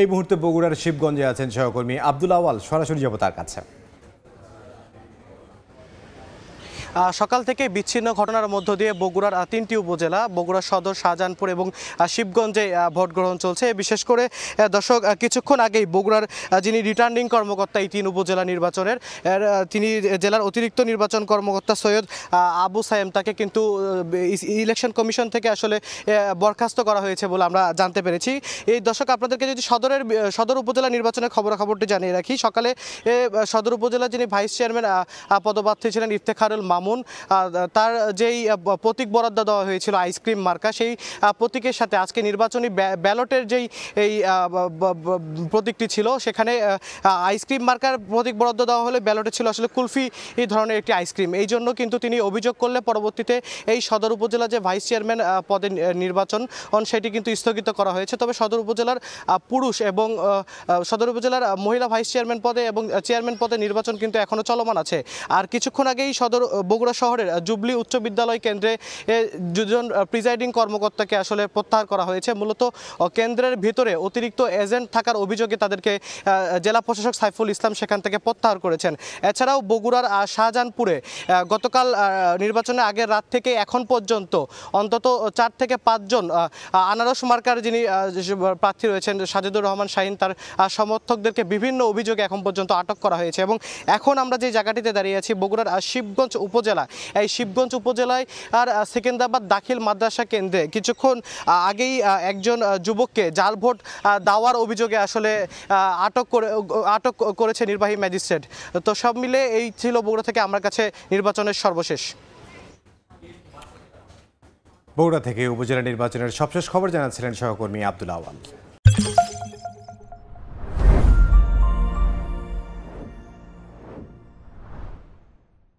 এই মুহূর্তে বগুড়ার শিবগঞ্জে আছেন সহকর্মী আব্দুল আওয়াল সরাসরি যাব তার কাছে সকাল থেকে বিচ্ছিন্ন ঘটনার মধ্য দিয়ে বগুড়ার তিনটি উপজেলা বগুড়া সদর শাহজাহানপুর এবং শিবগঞ্জে ভোট গ্রহণ চলছে বিশেষ করে দর্শক কিছুক্ষণ আগেই বগুড়ার যিনি রিটার্নিং কর্মকর্তা এই তিন উপজেলা নির্বাচনের তিনি জেলার অতিরিক্ত নির্বাচন কর্মকর্তা সৈয়দ আবু সায়েম তাকে কিন্তু ইলেকশন কমিশন থেকে আসলে বরখাস্ত করা হয়েছে বলে আমরা জানতে পেরেছি এই দর্শক আপনাদেরকে যদি সদরের সদর উপজেলা নির্বাচনের খবরাখবরটি জানিয়ে রাখি সকালে সদর উপজেলা যিনি ভাইস চেয়ারম্যান পদপ্রার্থী ছিলেন ইফতেখারুল মাম মামুন তার যেই প্রতীক বরাদ্দ দেওয়া হয়েছিল আইসক্রিম মার্কা সেই প্রতীকের সাথে আজকে নির্বাচনী ব্যালটের যেই এই প্রতীকটি ছিল সেখানে আইসক্রিম মার্কার প্রতীক বরাদ্দ দেওয়া হলে ব্যালটে ছিল আসলে কুলফি এই ধরনের একটি আইসক্রিম এই জন্য কিন্তু তিনি অভিযোগ করলে পরবর্তীতে এই সদর উপজেলা যে ভাইস চেয়ারম্যান পদে নির্বাচন সেটি কিন্তু স্থগিত করা হয়েছে তবে সদর উপজেলার পুরুষ এবং সদর উপজেলার মহিলা ভাইস চেয়ারম্যান পদে এবং চেয়ারম্যান পদে নির্বাচন কিন্তু এখনও চলমান আছে আর কিছুক্ষণ আগেই সদর বগুড়া শহরের জুবলি উচ্চ বিদ্যালয় কেন্দ্রে দুজন প্রিজাইডিং কর্মকর্তাকে আসলে প্রত্যাহার করা হয়েছে মূলত কেন্দ্রের ভিতরে অতিরিক্ত এজেন্ট থাকার অভিযোগে তাদেরকে জেলা প্রশাসক সাইফুল ইসলাম সেখান থেকে প্রত্যাহার করেছেন এছাড়াও বগুড়ার শাহজাহানপুরে গতকাল নির্বাচনের আগের রাত থেকে এখন পর্যন্ত অন্তত চার থেকে পাঁচজন আনারস মার্কার যিনি প্রার্থী রয়েছেন সাজিদুর রহমান শাহিন তার সমর্থকদেরকে বিভিন্ন অভিযোগে এখন পর্যন্ত আটক করা হয়েছে এবং এখন আমরা যে জায়গাটিতে দাঁড়িয়ে আছি বগুড়ার শিবগঞ্জ উপ উপজেলা এই শিবগঞ্জ উপজেলায় আর সেকেন্দ্রাবাদ দাখিল মাদ্রাসা কেন্দ্রে কিছুক্ষণ আগেই একজন যুবককে জাল ভোট দেওয়ার অভিযোগে আসলে আটক করে আটক করেছে নির্বাহী ম্যাজিস্ট্রেট তো সব মিলে এই ছিল বগুড়া থেকে আমার কাছে নির্বাচনের সর্বশেষ বগুড়া থেকে উপজেলা নির্বাচনের সবশেষ খবর জানাচ্ছিলেন সহকর্মী আব্দুল আওয়াল